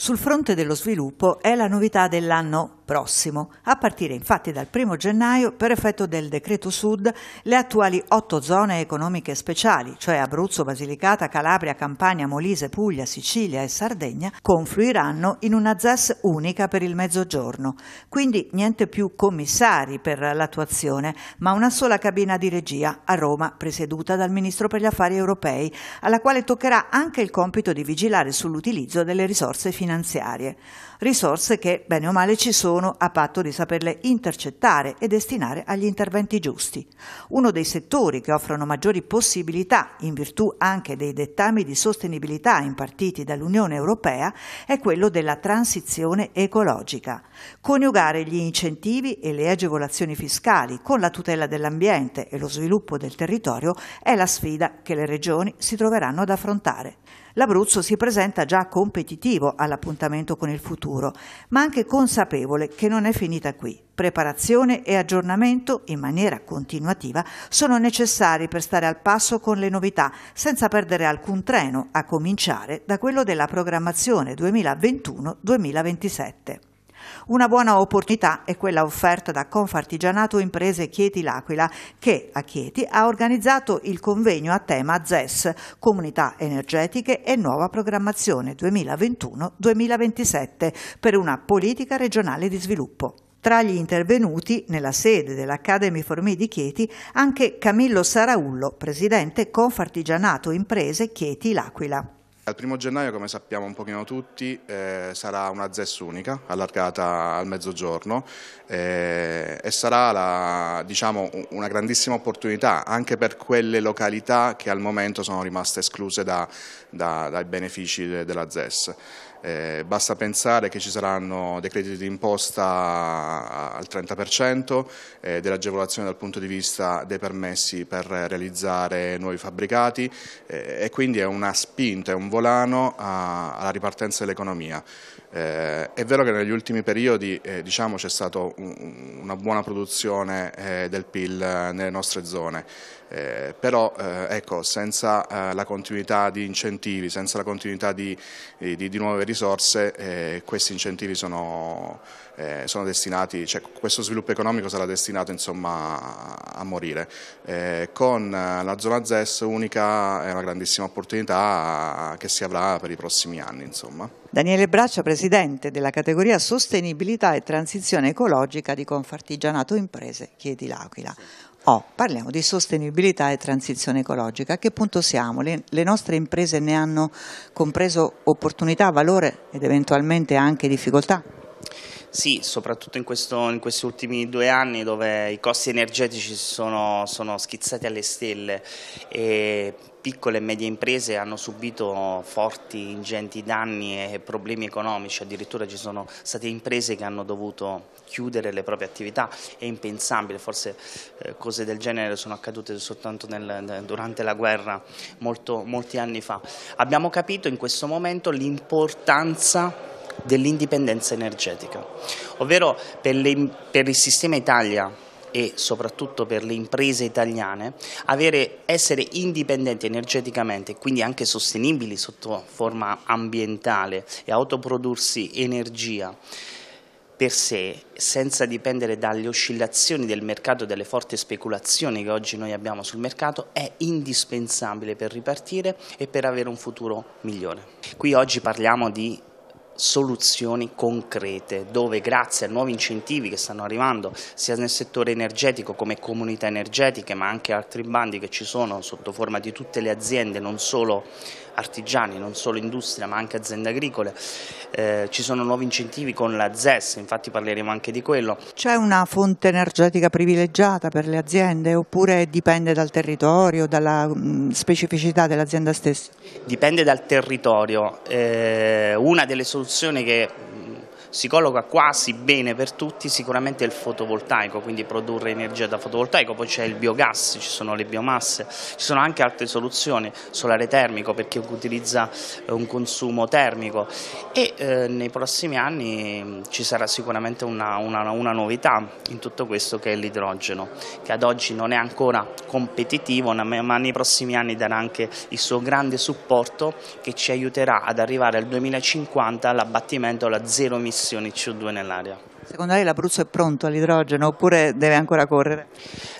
Sul fronte dello sviluppo è la novità dell'anno prossimo. A partire infatti dal 1 gennaio, per effetto del decreto Sud, le attuali otto zone economiche speciali, cioè Abruzzo, Basilicata, Calabria, Campania, Molise, Puglia, Sicilia e Sardegna, confluiranno in una ZES unica per il mezzogiorno. Quindi niente più commissari per l'attuazione, ma una sola cabina di regia a Roma, presieduta dal Ministro per gli Affari Europei, alla quale toccherà anche il compito di vigilare sull'utilizzo delle risorse finanziarie. Risorse che, bene o male, ci sono sono a patto di saperle intercettare e destinare agli interventi giusti. Uno dei settori che offrono maggiori possibilità, in virtù anche dei dettami di sostenibilità impartiti dall'Unione Europea, è quello della transizione ecologica. Coniugare gli incentivi e le agevolazioni fiscali con la tutela dell'ambiente e lo sviluppo del territorio è la sfida che le regioni si troveranno ad affrontare l'Abruzzo si presenta già competitivo all'appuntamento con il futuro, ma anche consapevole che non è finita qui. Preparazione e aggiornamento in maniera continuativa sono necessari per stare al passo con le novità, senza perdere alcun treno, a cominciare da quello della programmazione 2021-2027. Una buona opportunità è quella offerta da Confartigianato Imprese Chieti L'Aquila che a Chieti ha organizzato il convegno a tema ZES, Comunità Energetiche e Nuova Programmazione 2021-2027 per una politica regionale di sviluppo. Tra gli intervenuti, nella sede dell'Academy for Me di Chieti, anche Camillo Saraullo, presidente Confartigianato Imprese Chieti L'Aquila. Al primo gennaio, come sappiamo un pochino tutti, eh, sarà una ZES unica, allargata al mezzogiorno eh, e sarà la, diciamo, una grandissima opportunità anche per quelle località che al momento sono rimaste escluse da, da, dai benefici della ZES. Eh, basta pensare che ci saranno dei crediti di imposta al 30% eh, dell'agevolazione dal punto di vista dei permessi per realizzare nuovi fabbricati eh, e quindi è una spinta, è un volano a, alla ripartenza dell'economia. Eh, è vero che negli ultimi periodi eh, diciamo, c'è stata un, una buona produzione eh, del PIL eh, nelle nostre zone, eh, però eh, ecco, senza la continuità di incentivi, senza la continuità di, di, di nuove risorse, questi incentivi sono, sono destinati, cioè, questo sviluppo economico sarà destinato insomma, a, a morire. con la zona ZES unica è una grandissima opportunità che si avrà per i prossimi anni. Insomma. Daniele Braccia, presidente della categoria Sostenibilità e Transizione Ecologica di Confartigianato Imprese Chiedi L'Aquila. Oh, parliamo di sostenibilità e transizione ecologica. A che punto siamo? Le, le, nostre imprese ne hanno compreso opportunità, valore ed eventualmente anche difficoltà? Sì, soprattutto in, questo, in, questi ultimi due anni dove i costi energetici sono, sono schizzati alle stelle e piccole e medie imprese hanno subito forti, ingenti danni e problemi economici, addirittura ci sono state imprese che hanno dovuto chiudere le proprie attività, è impensabile, forse eh, cose del genere sono accadute soltanto nel, durante la guerra molto, molti anni fa. Abbiamo capito in questo momento l'importanza dell'indipendenza energetica, ovvero per, le, per il sistema Italia e soprattutto per le imprese italiane, avere, essere indipendenti energeticamente, quindi anche sostenibili sotto forma ambientale e autoprodursi energia per sé, senza dipendere dalle oscillazioni del mercato e dalle forti speculazioni che oggi noi abbiamo sul mercato, è indispensabile per ripartire e per avere un futuro migliore. Qui oggi parliamo di soluzioni concrete dove grazie a nuovi incentivi che stanno arrivando sia nel settore energetico come comunità energetiche ma anche altri bandi che ci sono sotto forma di tutte le aziende non solo artigiani, non solo industria ma anche aziende agricole, eh, ci sono nuovi incentivi con la ZES, infatti parleremo anche di quello. C'è una fonte energetica privilegiata per le aziende oppure dipende dal territorio, dalla mm, specificità dell'azienda stessa? Dipende dal territorio, eh, una delle soluzioni che si colloca quasi bene per tutti sicuramente il fotovoltaico, quindi produrre energia da fotovoltaico, poi c'è il biogas, ci sono le biomasse, ci sono anche altre soluzioni, solare termico perché utilizza eh, un consumo termico e eh, nei prossimi anni mm, ci sarà sicuramente una, una, una novità in tutto questo che è l'idrogeno, che ad oggi non è ancora competitivo ma nei prossimi anni darà anche il suo grande supporto che ci aiuterà ad arrivare al 2050 all'abbattimento alla zero emissioni emissioni CO2 nell'aria. Secondo lei l'Abruzzo è pronto all'idrogeno oppure deve ancora correre?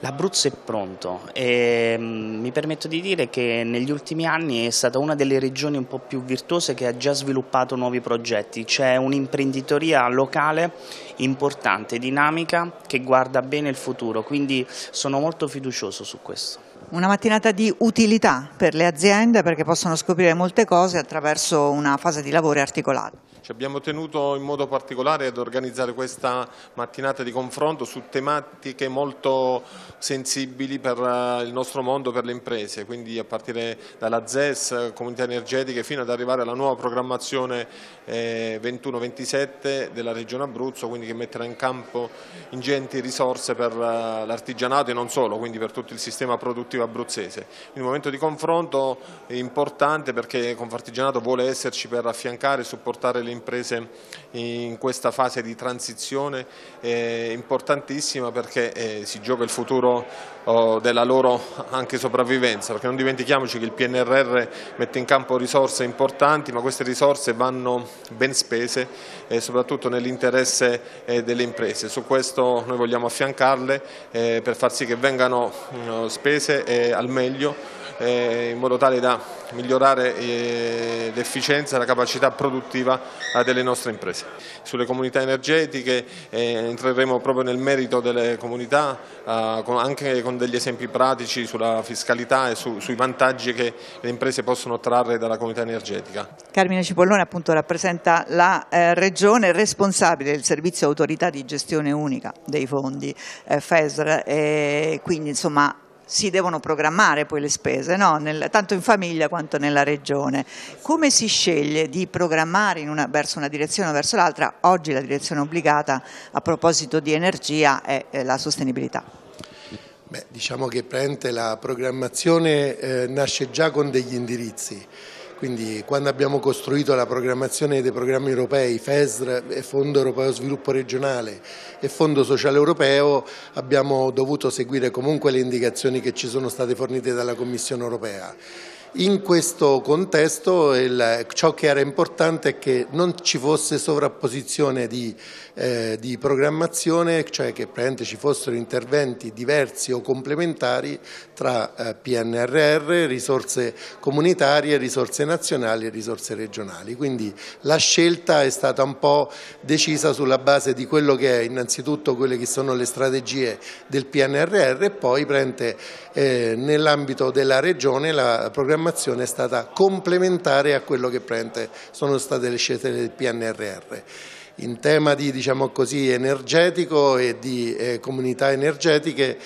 L'Abruzzo è pronto e mm, mi permetto di dire che negli ultimi anni è stata una delle regioni un po' più virtuose che ha già sviluppato nuovi progetti, c'è un'imprenditoria locale importante, dinamica, che guarda bene il futuro, quindi sono molto fiducioso su questo una mattinata di utilità per le aziende perché possono scoprire molte cose attraverso una fase di lavoro articolata. Ci abbiamo tenuto in modo particolare ad organizzare questa mattinata di confronto su tematiche molto sensibili per eh, il nostro mondo, per le imprese, quindi a partire dalla ZES, comunità energetiche, fino ad arrivare alla nuova programmazione 21-27 eh, della Regione Abruzzo, quindi che metterà in campo ingenti risorse per eh, l'artigianato e non solo, quindi per tutto il sistema produttivo sportivo abruzzese. un momento di confronto importante perché Confartigianato vuole esserci per affiancare e supportare le imprese in questa fase di transizione eh, importantissima perché eh, si gioca il futuro oh, della loro anche sopravvivenza, perché non dimentichiamoci che il PNRR mette in campo risorse importanti, ma queste risorse vanno ben spese eh, soprattutto nell'interesse delle imprese. Su questo noi vogliamo affiancarle per far sì che vengano mm, spese eh, al meglio eh, in modo tale da migliorare eh, l'efficienza e la capacità produttiva delle nostre imprese. Sulle comunità energetiche eh, entreremo proprio nel merito delle comunità eh, con, anche con degli esempi pratici sulla fiscalità e su, sui vantaggi che le imprese possono trarre dalla comunità energetica. Carmine Cipollone appunto rappresenta la eh, regione responsabile del servizio autorità di gestione unica dei fondi FESR e quindi insomma si devono programmare poi le spese, no? Nel, tanto in famiglia quanto nella regione. Come si sceglie di programmare una, verso una direzione o verso l'altra? Oggi la direzione obbligata a proposito di energia è, è la sostenibilità. Beh, diciamo che la programmazione eh, nasce già con degli indirizzi. Quindi quando abbiamo costruito la programmazione dei programmi europei, FESR Fondo Europeo Sviluppo Regionale e Fondo Sociale Europeo, abbiamo dovuto seguire comunque le indicazioni che ci sono state fornite dalla Commissione Europea. In questo contesto il, ciò che era importante è che non ci fosse sovrapposizione di, eh, di programmazione, cioè che ci fossero interventi diversi o complementari tra eh, PNRR, risorse comunitarie, risorse nazionali e risorse regionali. Quindi la scelta è stata un po' decisa sulla base di quello che è innanzitutto quelle che sono le strategie del PNRR e poi eh, nell'ambito della regione la programmazione programmazione è stata complementare a quello che sono state le scelte del PNRR in tema di diciamo così, energetico e di eh, comunità energetiche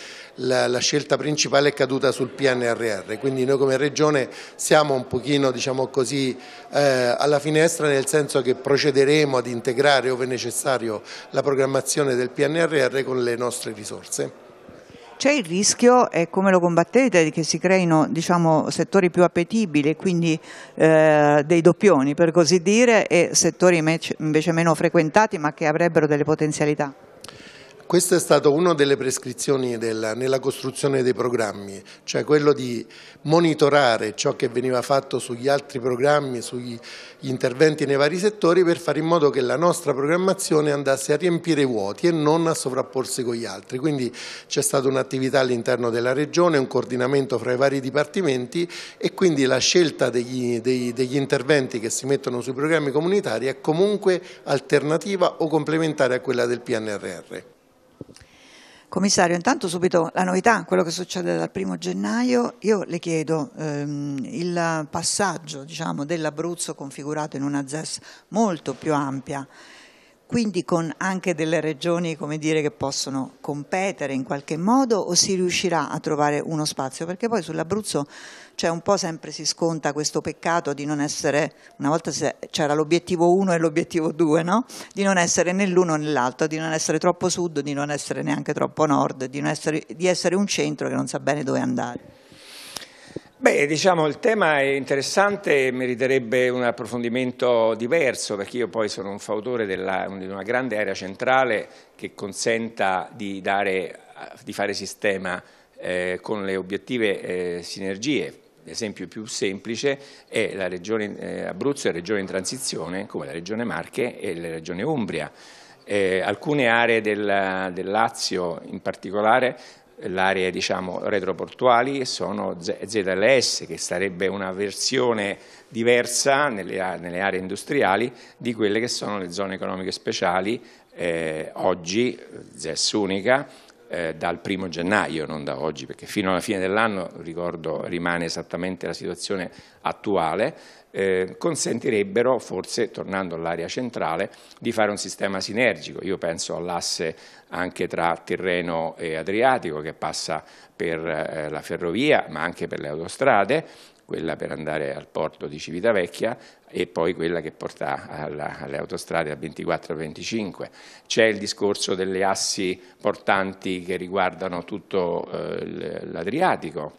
la, la, scelta principale è caduta sul PNRR, quindi noi come Regione siamo un pochino diciamo così, eh, alla finestra nel senso che procederemo ad integrare ove necessario la programmazione del PNRR con le nostre risorse. C'è il rischio, e come lo combattete, che si creino diciamo, settori più appetibili, quindi eh, dei doppioni per così dire, e settori invece meno frequentati ma che avrebbero delle potenzialità? Questa è stata una delle prescrizioni della, nella costruzione dei programmi, cioè quello di monitorare ciò che veniva fatto sugli altri programmi, sugli interventi nei vari settori per fare in modo che la nostra programmazione andasse a riempire i vuoti e non a sovrapporsi con gli altri. Quindi c'è stata un'attività all'interno della Regione, un coordinamento fra i vari dipartimenti e quindi la scelta degli, degli, degli interventi che si mettono sui programmi comunitari è comunque alternativa o complementare a quella del PNRR. Commissario, intanto subito la novità, quello che succede dal primo gennaio, io le chiedo ehm, il passaggio diciamo, dell'Abruzzo configurato in una ZES molto più ampia, quindi con anche delle regioni dire, che possono competere in qualche modo o si riuscirà a trovare uno spazio? Perché poi sull'Abruzzo cioè un po' sempre si sconta questo peccato di non essere, una volta c'era l'obiettivo 1 e l'obiettivo 2, no? di non essere né l'uno né l'altro, di non essere troppo sud, di non essere neanche troppo nord, di, essere, di essere un centro che non sa bene dove andare. Beh, diciamo il tema è interessante, e meriterebbe un approfondimento diverso perché io poi sono un fautore della, di una grande area centrale che consenta di, dare, di fare sistema eh, con le obiettive eh, sinergie L'esempio più semplice è la regione eh, Abruzzo è regione in transizione, come la regione Marche e la regione Umbria. Eh, alcune aree del, del Lazio in particolare le aree diciamo, retroportuali sono ZLS, che sarebbe una versione diversa nelle, nelle, aree industriali di quelle che sono le zone economiche speciali, eh, oggi eh, ZES unica, eh, dal primo gennaio, non da oggi, perché fino alla fine dell'anno, ricordo, rimane esattamente la situazione attuale, eh, consentirebbero forse, tornando all'area centrale, di fare un sistema sinergico. Io penso all'asse anche tra Tirreno e Adriatico che passa per eh, la ferrovia ma anche per le autostrade quella per andare al porto di Civitavecchia e poi quella che porta alla, alle autostrade a 24 e 25. C'è il discorso delle assi portanti che riguardano tutto eh, l'Adriatico,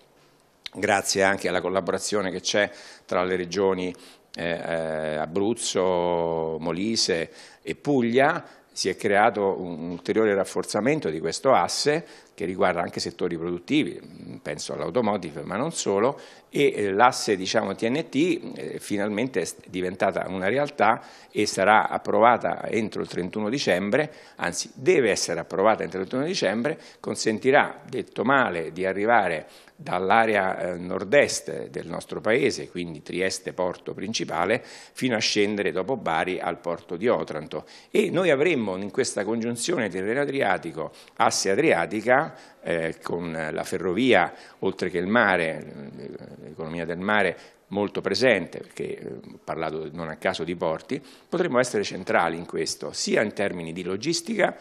grazie anche alla collaborazione che c'è tra le regioni eh, eh, Abruzzo, Molise e Puglia, si è creato un ulteriore rafforzamento di questo asse che riguarda anche settori produttivi, penso all'automotive ma non solo, e eh, l'asse diciamo, TNT eh, finalmente è diventata una realtà e sarà approvata entro il 31 dicembre, anzi deve essere approvata entro il 31 dicembre, consentirà, detto male, di arrivare dall'area eh, nord-est del nostro paese, quindi Trieste porto principale, fino a scendere dopo Bari al porto di Otranto. E noi avremmo in questa congiunzione terreno adriatico, asse adriatica, eh, con la ferrovia, oltre che il mare, l'economia del mare molto presente, perché eh, ho parlato non a caso di porti, potremmo essere centrali in questo, sia in termini di logistica,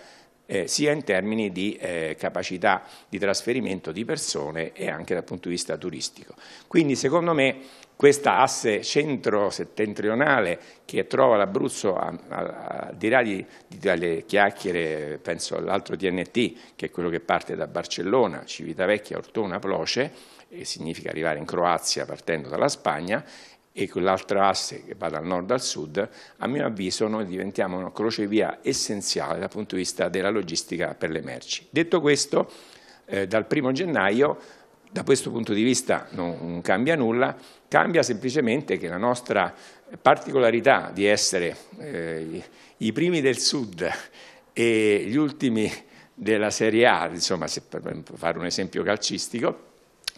eh, sia in termini di eh, capacità di trasferimento di persone e anche dal punto di vista turistico. Quindi secondo me questa asse centro-settentrionale che trova l'Abruzzo, al di là di, dalle chiacchiere, penso all'altro TNT, che è quello che parte da Barcellona, Civitavecchia, Ortona, Ploce, e significa arrivare in Croazia partendo dalla Spagna, e quell'altra asse che va dal nord al sud, a mio avviso noi diventiamo una crocevia essenziale dal punto di vista della logistica per le merci. Detto questo, eh, dal primo gennaio da questo punto di vista non cambia nulla, cambia semplicemente che la nostra particolarità di essere eh, i primi del sud e gli ultimi della Serie A, insomma, se, per fare un esempio calcistico,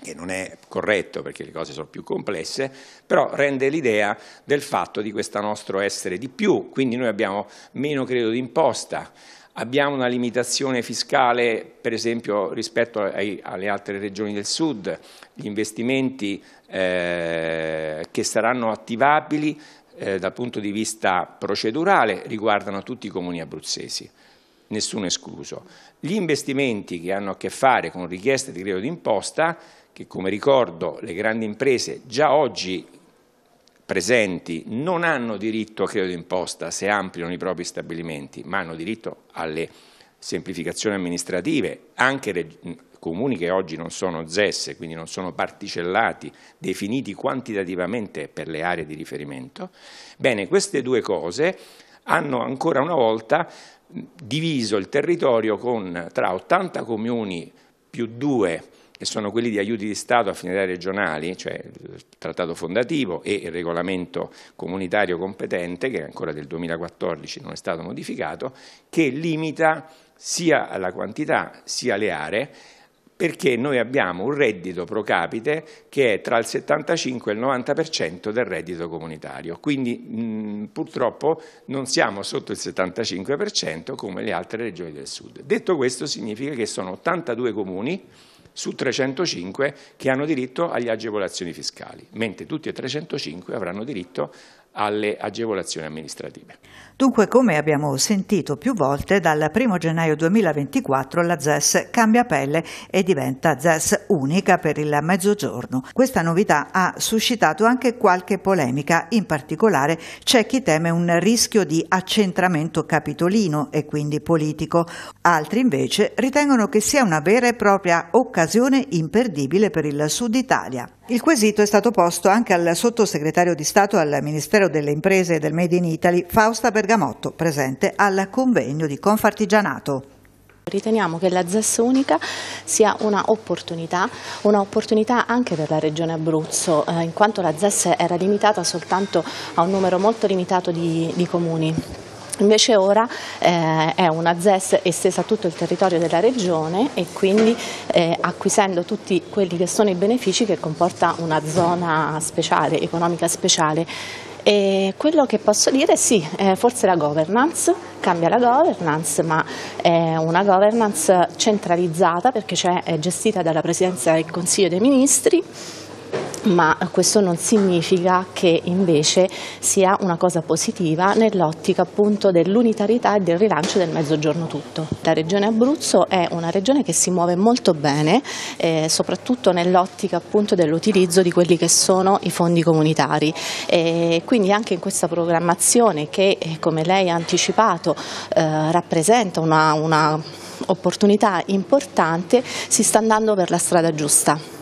che non è corretto perché le cose sono più complesse, però rende l'idea del fatto di questo nostro essere di più, quindi noi abbiamo meno credito d'imposta, Abbiamo una limitazione fiscale, per esempio, rispetto ai, alle altre regioni del sud, gli investimenti eh, che saranno attivabili eh, dal punto di vista procedurale riguardano tutti i comuni abruzzesi, nessuno escluso. Gli investimenti che hanno a che fare con richieste di credito d'imposta, che come ricordo le grandi imprese già oggi presenti non hanno diritto a credito d'imposta se ampliano i propri stabilimenti, ma hanno diritto alle semplificazioni amministrative, anche comuni che oggi non sono ZES, quindi non sono particellati, definiti quantitativamente per le aree di riferimento. Bene, queste due cose hanno ancora una volta diviso il territorio con, tra 80 comuni più due che sono quelli di aiuti di Stato a finalità regionali, cioè il trattato fondativo e il regolamento comunitario competente, che è ancora del 2014 non è stato modificato, che limita sia la quantità sia le aree, perché noi abbiamo un reddito pro capite che è tra il 75 e il 90% del reddito comunitario, quindi mh, purtroppo non siamo sotto il 75% come le altre regioni del sud. Detto questo significa che sono 82 comuni su 305 che hanno diritto agli agevolazioni fiscali, mentre tutti e 305 avranno diritto alle agevolazioni amministrative. Dunque, come abbiamo sentito più volte, dal 1 gennaio 2024 la ZES cambia pelle e diventa ZES unica per il mezzogiorno. Questa novità ha suscitato anche qualche polemica, in particolare c'è chi teme un rischio di accentramento capitolino e quindi politico. Altri invece ritengono che sia una vera e propria occasione imperdibile per il Sud Italia. Il quesito è stato posto anche al sottosegretario di Stato al Ministero delle Imprese e del Made in Italy, Fausta Bergamasco Bergamotto, presente al convegno di Confartigianato. Riteniamo che la ZES unica sia un'opportunità, un'opportunità anche per la regione Abruzzo, eh, in quanto la ZES era limitata soltanto a un numero molto limitato di, di comuni. Invece ora eh, è una ZES estesa a tutto il territorio della regione e quindi eh, acquisendo tutti quelli che sono i benefici che comporta una zona speciale, economica speciale e quello che posso dire è sì, eh, forse la governance, cambia la governance, ma è una governance centralizzata perché cioè, è gestita dalla Presidenza del Consiglio dei Ministri ma questo non significa che invece sia una cosa positiva nell'ottica appunto dell'unitarietà e del rilancio del mezzogiorno tutto. La regione Abruzzo è una regione che si muove molto bene, eh, soprattutto nell'ottica appunto dell'utilizzo di quelli che sono i fondi comunitari. E quindi anche in questa programmazione che, eh, come lei ha anticipato, eh, rappresenta una, una opportunità importante, si sta andando per la strada giusta.